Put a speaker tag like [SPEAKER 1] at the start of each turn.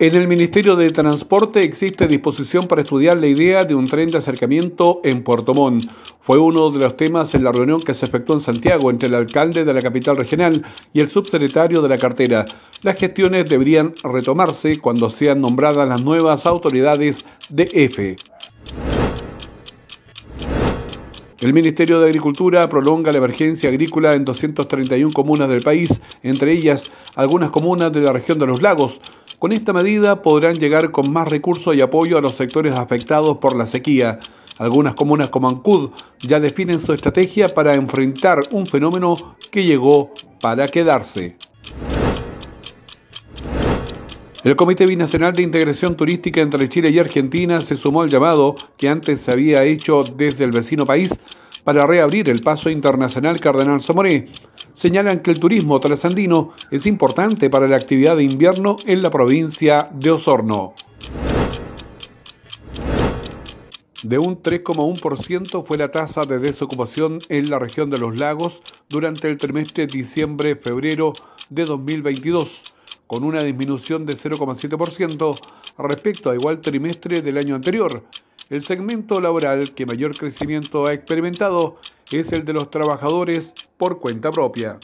[SPEAKER 1] En el Ministerio de Transporte existe disposición para estudiar la idea de un tren de acercamiento en Puerto Montt. Fue uno de los temas en la reunión que se efectuó en Santiago entre el alcalde de la capital regional y el subsecretario de la cartera. Las gestiones deberían retomarse cuando sean nombradas las nuevas autoridades de EFE. El Ministerio de Agricultura prolonga la emergencia agrícola en 231 comunas del país, entre ellas algunas comunas de la región de los lagos. Con esta medida podrán llegar con más recursos y apoyo a los sectores afectados por la sequía. Algunas comunas como Ancud ya definen su estrategia para enfrentar un fenómeno que llegó para quedarse. El Comité Binacional de Integración Turística entre Chile y Argentina se sumó al llamado que antes se había hecho desde el vecino país para reabrir el paso internacional Cardenal Zamoré señalan que el turismo trasandino es importante para la actividad de invierno en la provincia de Osorno. De un 3,1% fue la tasa de desocupación en la región de los lagos durante el trimestre diciembre-febrero de 2022, con una disminución de 0,7% respecto a igual trimestre del año anterior. El segmento laboral que mayor crecimiento ha experimentado es el de los trabajadores por cuenta propia.